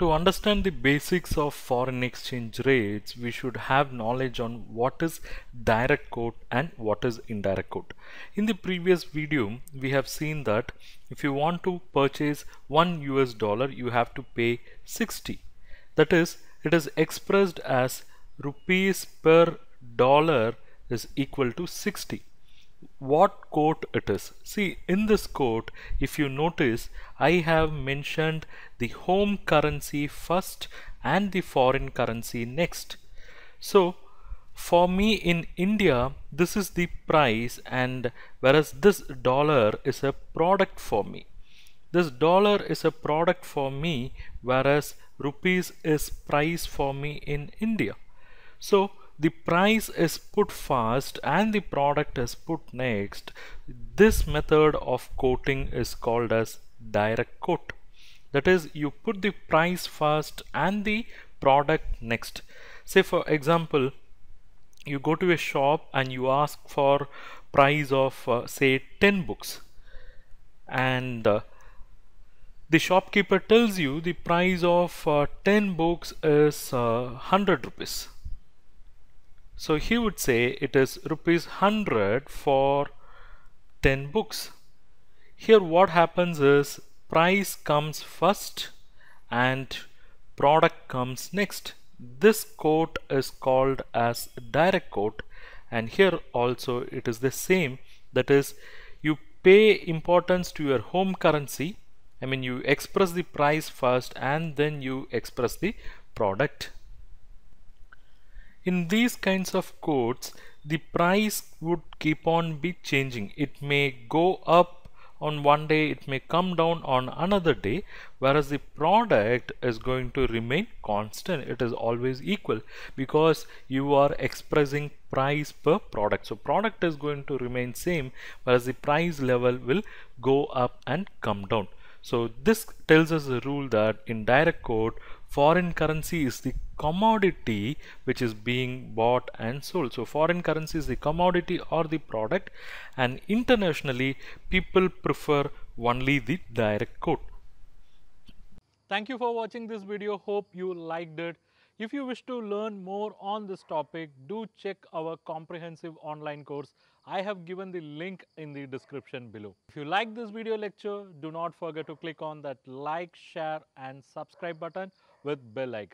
To understand the basics of foreign exchange rates, we should have knowledge on what is direct quote and what is indirect quote. In the previous video, we have seen that if you want to purchase 1 US dollar, you have to pay 60. That is, it is expressed as rupees per dollar is equal to 60 what quote it is. See in this quote if you notice I have mentioned the home currency first and the foreign currency next. So for me in India this is the price and whereas this dollar is a product for me. This dollar is a product for me whereas rupees is price for me in India. So the price is put first and the product is put next this method of quoting is called as direct quote that is you put the price first and the product next say for example you go to a shop and you ask for price of uh, say 10 books and uh, the shopkeeper tells you the price of uh, 10 books is 100 uh, rupees so he would say it is rupees 100 for 10 books. Here what happens is price comes first and product comes next. This quote is called as direct quote and here also it is the same that is you pay importance to your home currency I mean you express the price first and then you express the product in these kinds of quotes the price would keep on be changing it may go up on one day it may come down on another day whereas the product is going to remain constant it is always equal because you are expressing price per product so product is going to remain same whereas the price level will go up and come down so this tells us the rule that in direct quote foreign currency is the commodity which is being bought and sold so foreign currency is the commodity or the product and internationally people prefer only the direct quote thank you for watching this video hope you liked it if you wish to learn more on this topic, do check our comprehensive online course. I have given the link in the description below. If you like this video lecture, do not forget to click on that like, share and subscribe button with bell icon.